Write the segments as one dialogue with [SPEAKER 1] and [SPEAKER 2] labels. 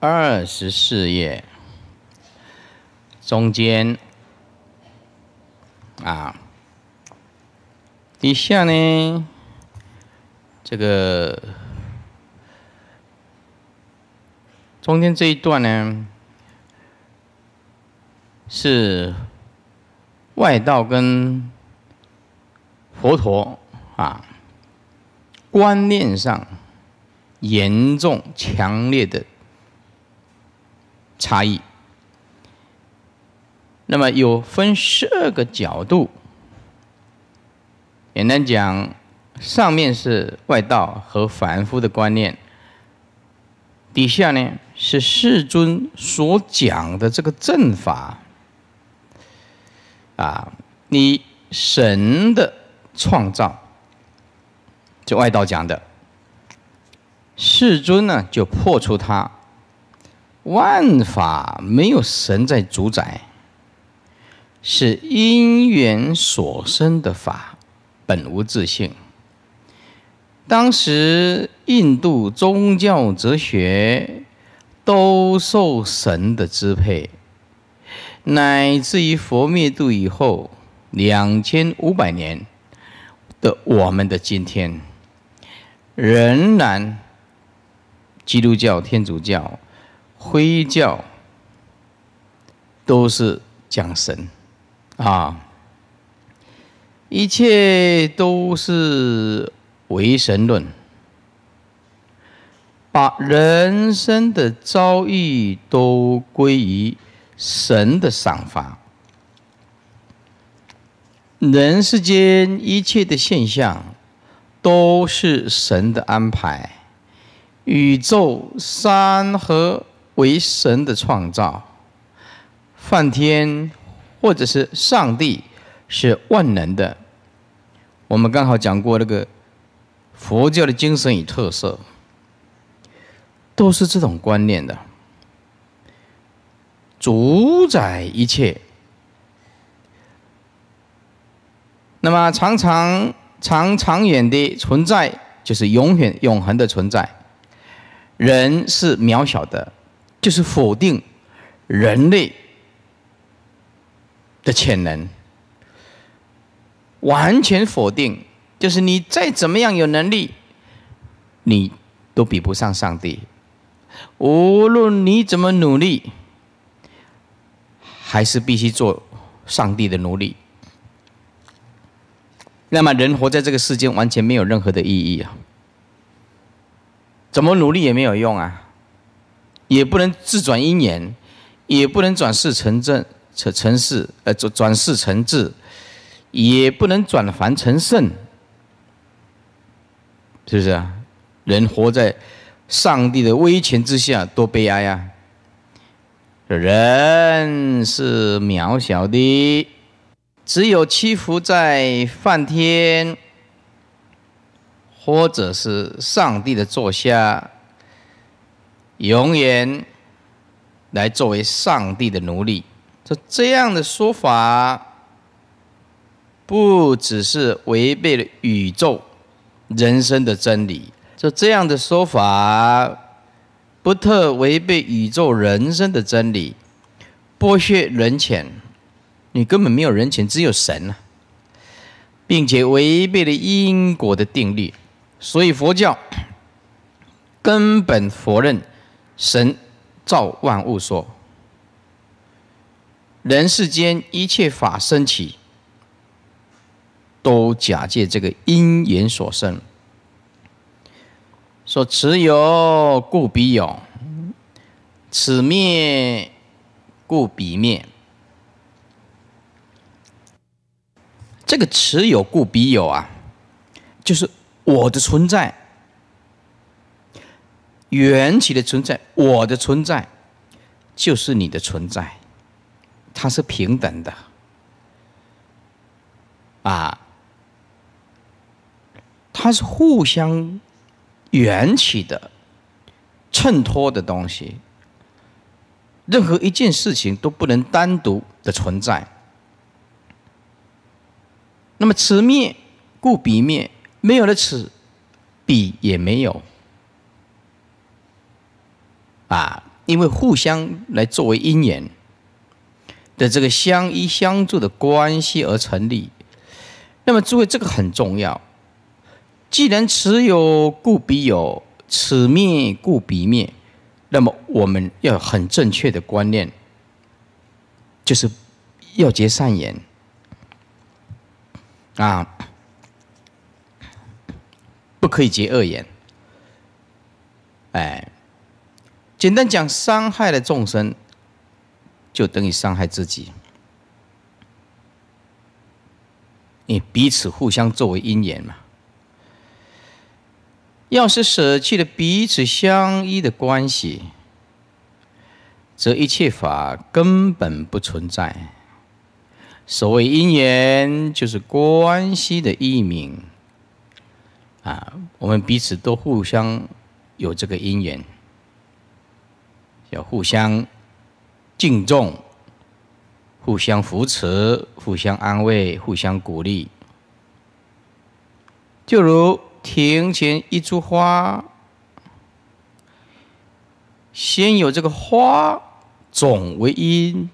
[SPEAKER 1] 二十四页中间啊，底下呢，这个中间这一段呢，是外道跟佛陀啊观念上严重强烈的。差异，那么有分十二个角度。简单讲，上面是外道和凡夫的观念，底下呢是世尊所讲的这个正法。啊，你神的创造，就外道讲的，世尊呢就破除它。万法没有神在主宰，是因缘所生的法，本无自性。当时印度宗教哲学都受神的支配，乃至于佛灭度以后两千五百年，的我们的今天，仍然基督教、天主教。佛教都是讲神啊，一切都是唯神论，把人生的遭遇都归于神的赏罚，人世间一切的现象都是神的安排，宇宙山河。为神的创造，梵天或者是上帝是万能的。我们刚好讲过那个佛教的精神与特色，都是这种观念的，主宰一切。那么，常常长长远的存在就是永远永恒的存在。人是渺小的。就是否定人类的潜能，完全否定，就是你再怎么样有能力，你都比不上上帝。无论你怎么努力，还是必须做上帝的奴隶。那么，人活在这个世间，完全没有任何的意义啊！怎么努力也没有用啊！也不能自转因缘，也不能转世成正成成世，呃，转转世成智，也不能转凡成圣，是不是啊？人活在上帝的威权之下，多悲哀呀！人是渺小的，只有屈服在梵天，或者是上帝的座下。永远来作为上帝的奴隶，这这样的说法不只是违背了宇宙人生的真理，这这样的说法不特违背宇宙人生的真理，剥削人权，你根本没有人权，只有神啊，并且违背了因果的定律，所以佛教根本否认。神造万物，说：人世间一切法生起，都假借这个因缘所生。说此有故彼有，此灭故彼灭。这个此有故彼有啊，就是我的存在。缘起的存在，我的存在就是你的存在，它是平等的，啊，它是互相缘起的衬托的东西，任何一件事情都不能单独的存在。那么此灭故彼灭，没有了此，彼也没有。啊，因为互相来作为因缘的这个相依相助的关系而成立。那么诸位，这个很重要。既然此有故彼有，此灭故彼灭，那么我们要很正确的观念，就是要结善缘啊，不可以结恶缘。哎。简单讲，伤害了众生，就等于伤害自己。你彼此互相作为因缘嘛？要是舍弃了彼此相依的关系，则一切法根本不存在。所谓因缘，就是关系的意名。啊，我们彼此都互相有这个因缘。要互相敬重，互相扶持，互相安慰，互相鼓励。就如庭前一株花，先有这个花种为因，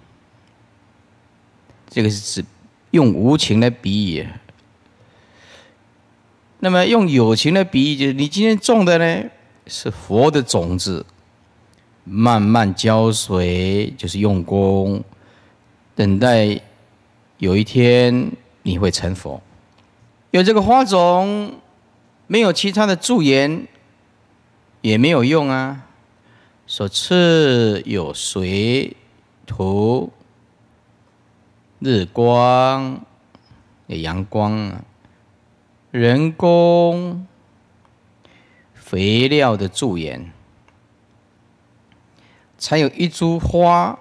[SPEAKER 1] 这个是指用无情来比喻。那么用友情来比喻，就是你今天种的呢，是佛的种子。慢慢浇水就是用功，等待有一天你会成佛。有这个花种，没有其他的助缘，也没有用啊。所赐有水、土、日光、阳光啊，人工肥料的助缘。才有一株花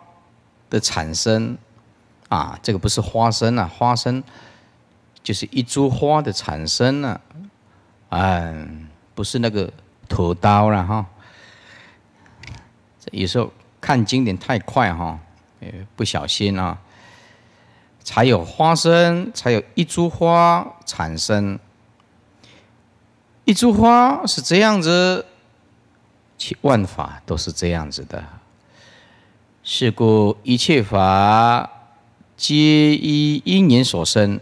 [SPEAKER 1] 的产生啊！这个不是花生啊，花生就是一株花的产生呢。嗯，不是那个土刀了哈。有时候看经典太快哈，不小心啊。才有花生，才有一株花产生。一株花是这样子，其万法都是这样子的。是故一切法皆依因缘所生，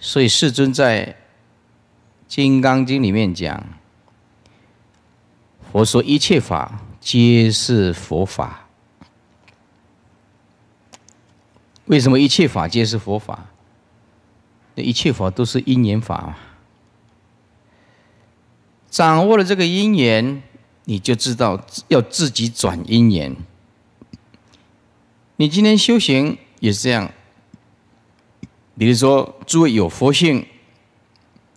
[SPEAKER 1] 所以世尊在《金刚经》里面讲：“佛说一切法皆是佛法。”为什么一切法皆是佛法？那一切法都是因缘法嘛。掌握了这个因缘，你就知道要自己转因缘。你今天修行也是这样，比如说诸位有佛性，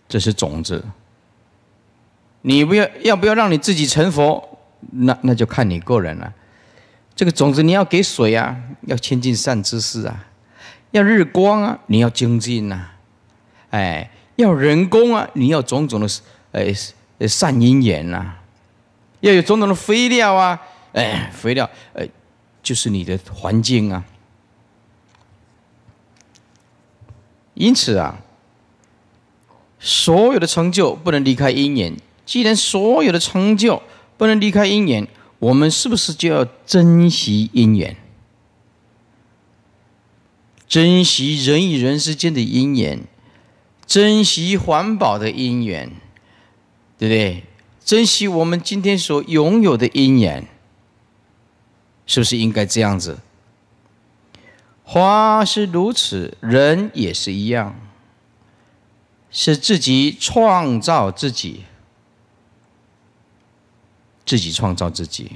[SPEAKER 1] 这是种子。你不要要不要让你自己成佛，那那就看你个人了。这个种子你要给水啊，要亲近善知识啊，要日光啊，你要精进呐，哎，要人工啊，你要种种的哎善因缘呐，要有种种的肥料啊，哎肥料，哎。就是你的环境啊，因此啊，所有的成就不能离开姻缘。既然所有的成就不能离开姻缘，我们是不是就要珍惜姻缘？珍惜人与人之间的姻缘，珍惜环保的姻缘，对不对？珍惜我们今天所拥有的姻缘。是不是应该这样子？花是如此，人也是一样，是自己创造自己，自己创造自己。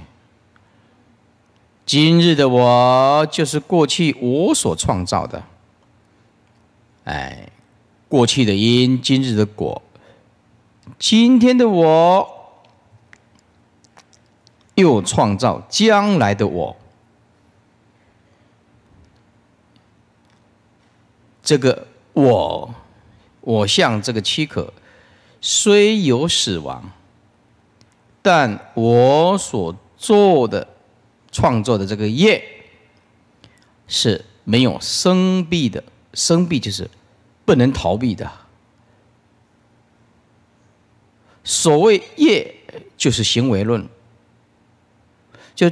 [SPEAKER 1] 今日的我就是过去我所创造的，哎，过去的因，今日的果，今天的我。又创造将来的我，这个我，我像这个躯壳虽有死亡，但我所做的创作的这个业是没有生避的，生避就是不能逃避的。所谓业，就是行为论。就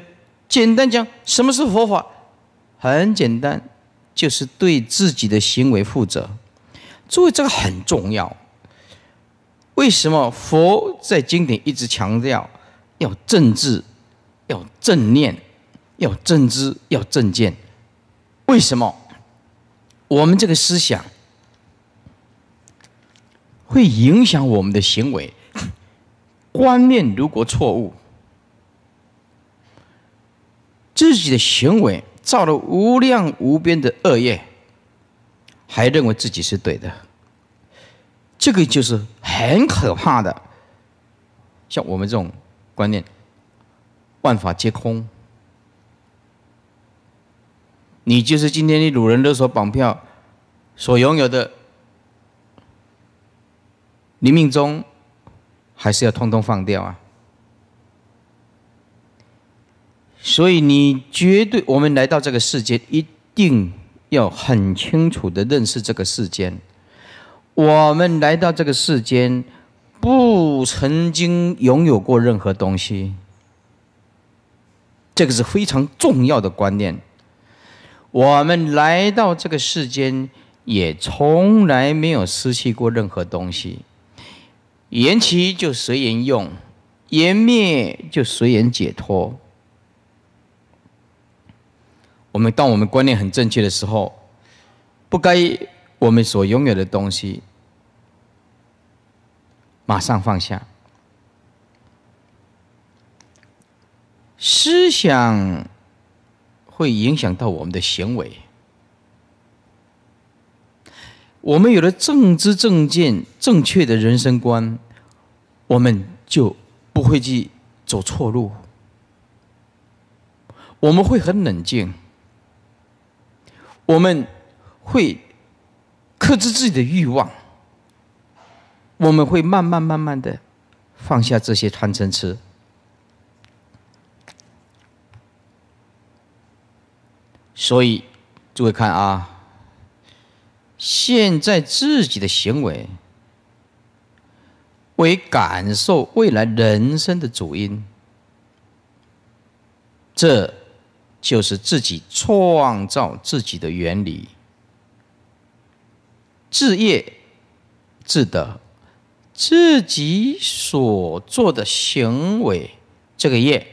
[SPEAKER 1] 简单讲，什么是佛法？很简单，就是对自己的行为负责。诸位，这个很重要。为什么佛在经典一直强调要正志、要正念、要正知、要正见？为什么我们这个思想会影响我们的行为？观念如果错误。自己的行为造了无量无边的恶业，还认为自己是对的，这个就是很可怕的。像我们这种观念，万法皆空，你就是今天的鲁人勒索绑票所拥有的，你命中还是要通通放掉啊。所以，你绝对，我们来到这个世界，一定要很清楚的认识这个世间。我们来到这个世间，不曾经拥有过任何东西，这个是非常重要的观念。我们来到这个世间，也从来没有失去过任何东西。言起就随缘用，言灭就随缘解脱。我们，当我们观念很正确的时候，不该我们所拥有的东西，马上放下。思想会影响到我们的行为。我们有了正知正见、正确的人生观，我们就不会去走错路。我们会很冷静。我们会克制自己的欲望，我们会慢慢慢慢的放下这些贪嗔痴。所以诸位看啊，现在自己的行为为感受未来人生的主因，这。就是自己创造自己的原理，自业自得，自己所做的行为，这个业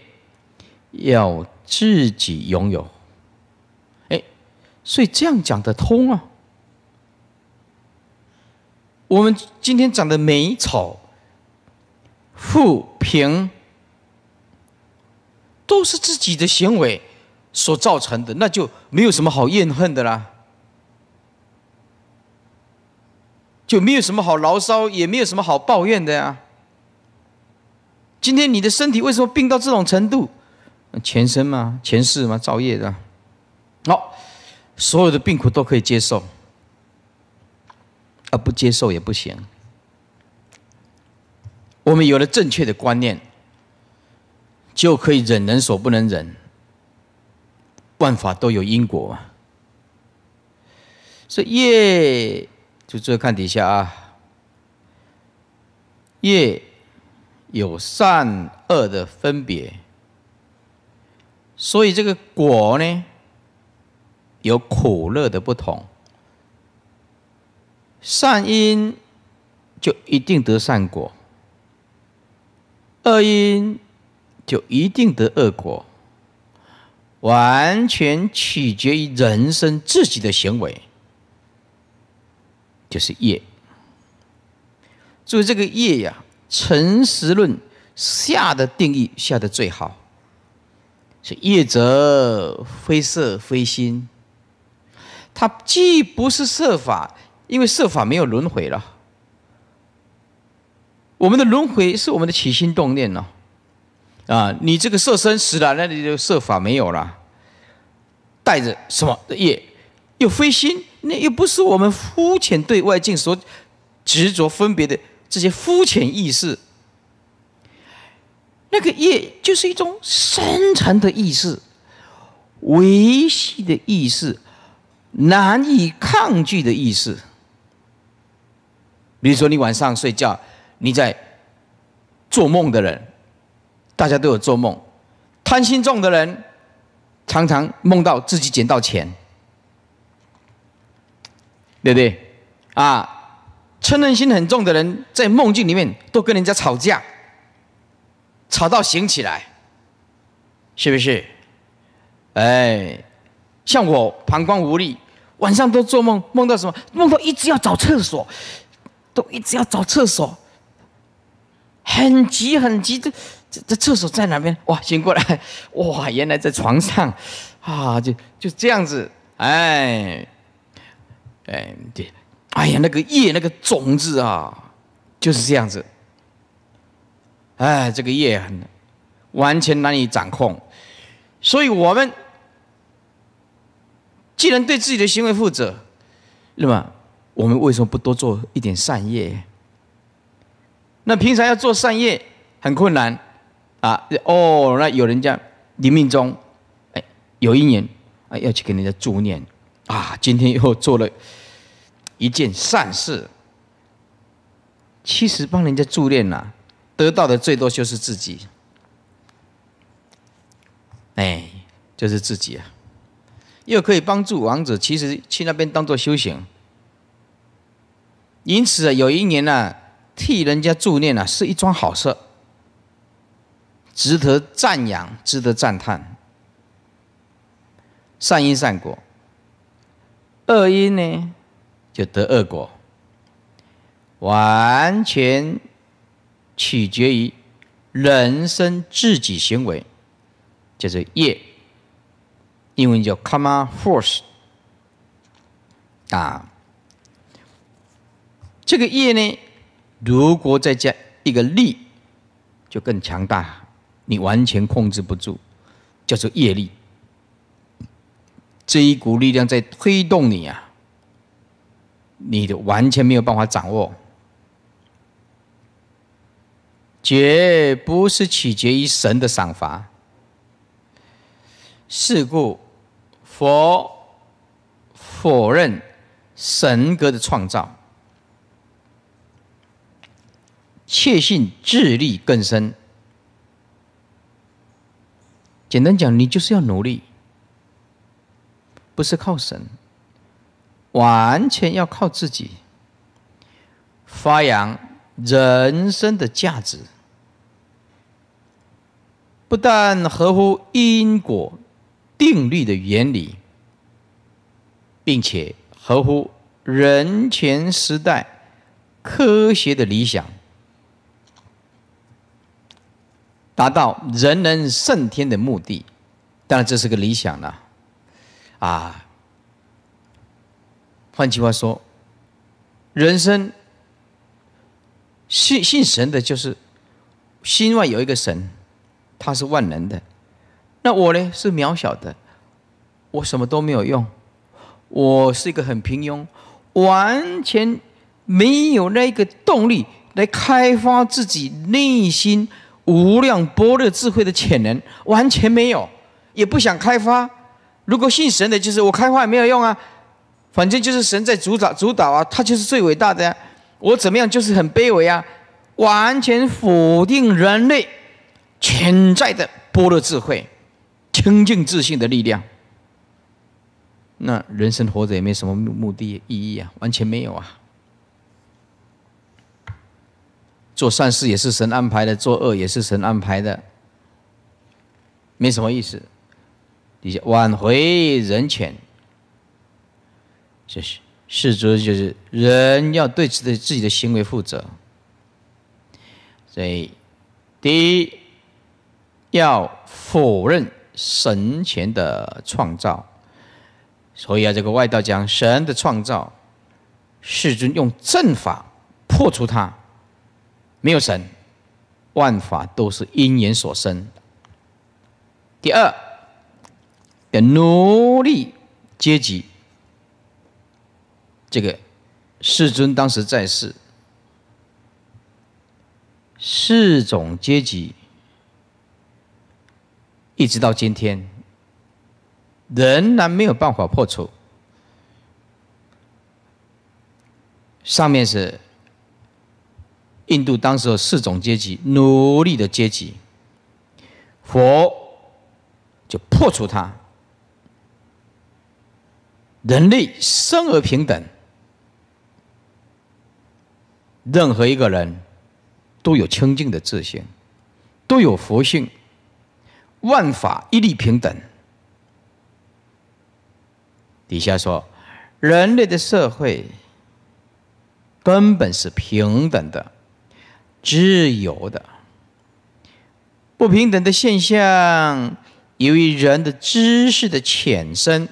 [SPEAKER 1] 要自己拥有。哎，所以这样讲得通啊。我们今天讲的美丑、富贫，都是自己的行为。所造成的，那就没有什么好怨恨的啦，就没有什么好牢骚，也没有什么好抱怨的呀。今天你的身体为什么病到这种程度？前生嘛，前世嘛，造业的。好，所有的病苦都可以接受，而不接受也不行。我们有了正确的观念，就可以忍人所不能忍。万法都有因果，所以业就这看底下啊，业有善恶的分别，所以这个果呢有苦乐的不同，善因就一定得善果，恶因就一定得恶果。完全取决于人生自己的行为，就是业。所以这个业呀，诚实论下的定义下的最好，是业则非色非心。它既不是设法，因为设法没有轮回了。我们的轮回是我们的起心动念呢。啊，你这个色身死了，那你就色法没有了，带着什么业？又非心，那又不是我们肤浅对外境所执着分别的这些肤浅意识。那个业就是一种深层的意识，维系的意识，难以抗拒的意识。比如说，你晚上睡觉，你在做梦的人。大家都有做梦，贪心重的人常常梦到自己捡到钱，对不对？啊，嗔恨心很重的人在梦境里面都跟人家吵架，吵到醒起来，是不是？哎，像我膀胱无力，晚上都做梦，梦到什么？梦到一直要找厕所，都一直要找厕所，很急很急的。这这厕所在哪边？哇，醒过来！哇，原来在床上，啊，就就这样子，哎，哎对，哎呀，那个业那个种子啊，就是这样子，哎，这个业很完全难以掌控，所以我们既然对自己的行为负责，那么我们为什么不多做一点善业？那平常要做善业很困难。啊哦，那有人家临命中，哎，有一年啊要去给人家助念啊，今天又做了一件善事。其实帮人家助念呐，得到的最多就是自己，哎，就是自己啊，又可以帮助王子。其实去那边当做修行。因此啊，有一年呢，替人家助念呢，是一桩好事。值得赞扬，值得赞叹。善因善果，恶因呢就得恶果。完全取决于人生自己行为，叫做业。英文叫 common force 啊。这个业呢，如果再加一个力，就更强大。你完全控制不住，叫做业力。这一股力量在推动你啊，你的完全没有办法掌握，绝不是取决于神的赏罚。是故，佛否认神格的创造，确信智力更深。简单讲，你就是要努力，不是靠神，完全要靠自己，发扬人生的价值，不但合乎因果定律的原理，并且合乎人权时代科学的理想。达到人能胜天的目的，当然这是个理想了。啊，换句话说，人生信信神的，就是心外有一个神，他是万能的。那我呢，是渺小的，我什么都没有用，我是一个很平庸，完全没有那个动力来开发自己内心。无量般若智慧的潜能完全没有，也不想开发。如果信神的，就是我开发也没有用啊，反正就是神在主导主导啊，他就是最伟大的，呀、我怎么样就是很卑微啊，完全否定人类潜在的般若智慧、清净自信的力量。那人生活着也没什么目的意义啊，完全没有啊。做善事也是神安排的，做恶也是神安排的，没什么意思。你挽回人权，就是世尊，就是人要对自己的自己的行为负责。所以，第一要否认神前的创造。所以啊，这个外道讲神的创造，世尊用正法破除它。没有神，万法都是因缘所生。第二，的奴隶阶级，这个世尊当时在世，四种阶级，一直到今天，仍然没有办法破除。上面是。印度当时的四种阶级，奴隶的阶级，佛就破除它，人类生而平等，任何一个人都有清净的自性，都有佛性，万法一律平等。底下说，人类的社会根本是平等的。自由的不平等的现象，由于人的知识的浅深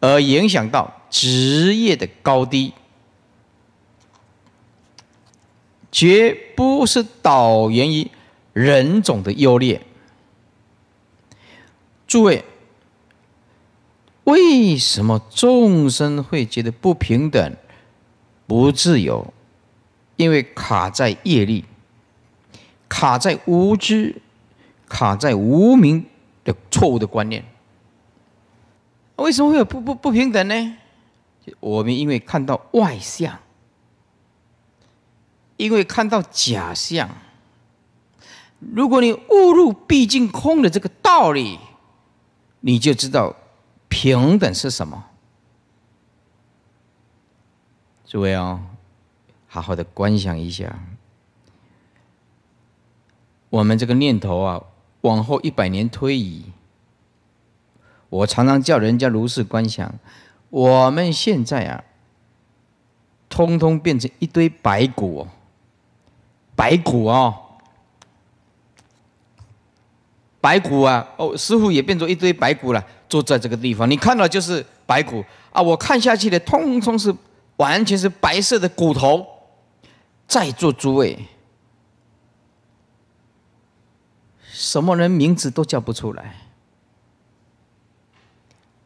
[SPEAKER 1] 而影响到职业的高低，绝不是导源于人种的优劣。诸位，为什么众生会觉得不平等、不自由？因为卡在业力，卡在无知，卡在无明的错误的观念，为什么会有不不不平等呢？我们因为看到外相，因为看到假象。如果你误入毕竟空的这个道理，你就知道平等是什么。诸位啊！好好的观想一下，我们这个念头啊，往后一百年推移。我常常叫人家如是观想，我们现在啊，通通变成一堆白骨，白骨哦，白骨啊，哦，师傅也变成一堆白骨了，坐在这个地方，你看到就是白骨啊，我看下去的通通是完全是白色的骨头。在座诸位，什么人名字都叫不出来？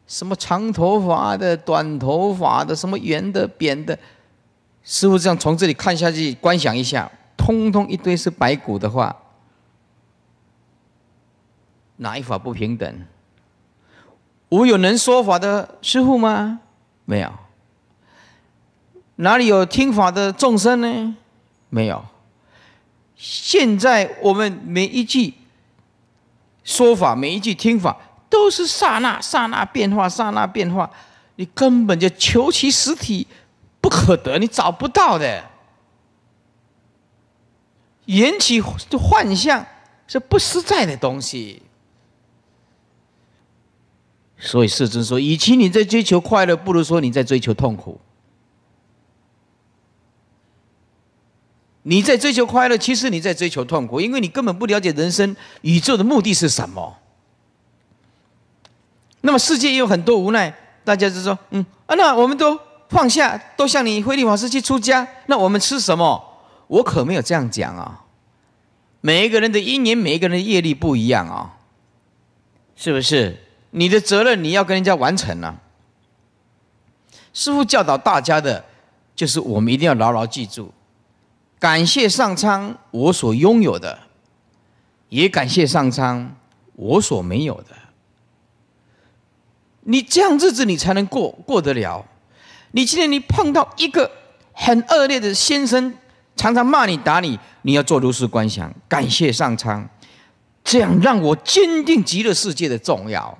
[SPEAKER 1] 什么长头发的、短头发的、什么圆的、扁的，师傅这样从这里看下去观想一下，通通一堆是白骨的话，哪一法不平等？无有能说法的师傅吗？没有。哪里有听法的众生呢？没有，现在我们每一句说法，每一句听法，都是刹那刹那变化，刹那变化，你根本就求其实体不可得，你找不到的，缘起幻象是不实在的东西。所以世尊说，与其你在追求快乐，不如说你在追求痛苦。你在追求快乐，其实你在追求痛苦，因为你根本不了解人生宇宙的目的是什么。那么世界也有很多无奈，大家就说：“嗯，啊，那我们都放下，都向你慧利法师去出家，那我们吃什么？”我可没有这样讲啊。每一个人的因缘，每一个人的业力不一样啊，是不是？你的责任你要跟人家完成了。师父教导大家的，就是我们一定要牢牢记住。感谢上苍，我所拥有的；也感谢上苍，我所没有的。你这样日子，你才能过过得了。你今天你碰到一个很恶劣的先生，常常骂你打你，你要做如是观想：感谢上苍，这样让我坚定极乐世界的重要。